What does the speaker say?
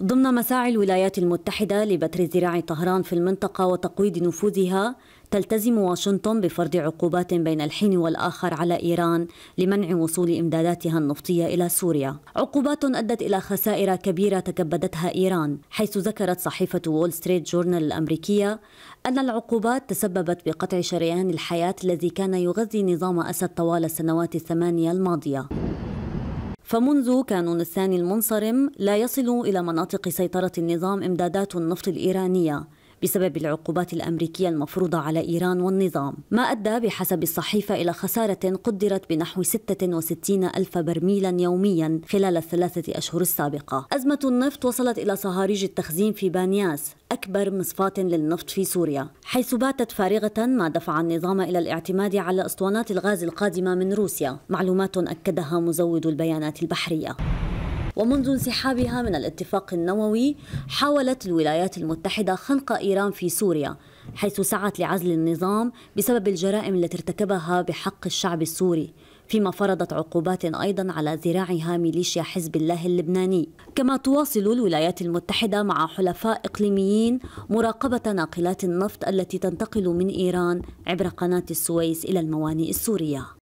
ضمن مساعي الولايات المتحدة لبتر زراع طهران في المنطقة وتقويض نفوذها تلتزم واشنطن بفرض عقوبات بين الحين والآخر على إيران لمنع وصول إمداداتها النفطية إلى سوريا عقوبات أدت إلى خسائر كبيرة تكبدتها إيران حيث ذكرت صحيفة وول ستريت جورنال الأمريكية أن العقوبات تسببت بقطع شريان الحياة الذي كان يغذي نظام أسد طوال السنوات الثمانية الماضية فمنذ كانون الثاني المنصرم لا يصل إلى مناطق سيطرة النظام إمدادات النفط الإيرانية بسبب العقوبات الأمريكية المفروضة على إيران والنظام ما أدى بحسب الصحيفة إلى خسارة قدرت بنحو 66 ألف برميلا يوميا خلال الثلاثة أشهر السابقة أزمة النفط وصلت إلى صهاريج التخزين في بانياس أكبر مصفاة للنفط في سوريا حيث باتت فارغة ما دفع النظام إلى الاعتماد على أسطوانات الغاز القادمة من روسيا معلومات أكدها مزود البيانات البحرية ومنذ انسحابها من الاتفاق النووي حاولت الولايات المتحدة خنق إيران في سوريا حيث سعت لعزل النظام بسبب الجرائم التي ارتكبها بحق الشعب السوري فيما فرضت عقوبات أيضا على ذراعها ميليشيا حزب الله اللبناني كما تواصل الولايات المتحدة مع حلفاء إقليميين مراقبة ناقلات النفط التي تنتقل من إيران عبر قناة السويس إلى الموانئ السورية